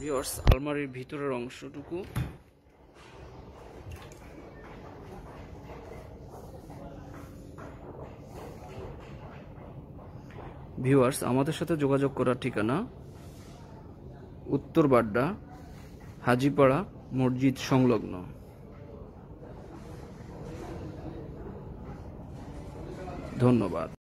viewers আলমারির ভিতরের অংশটুকু ভিওয়ার্স আমাদের সাথে যোগাযোগ করার ঠিকানা উত্তর বাড্ডা হাজিপাড়া মসজিদ সংলগ্ন ধন্যবাদ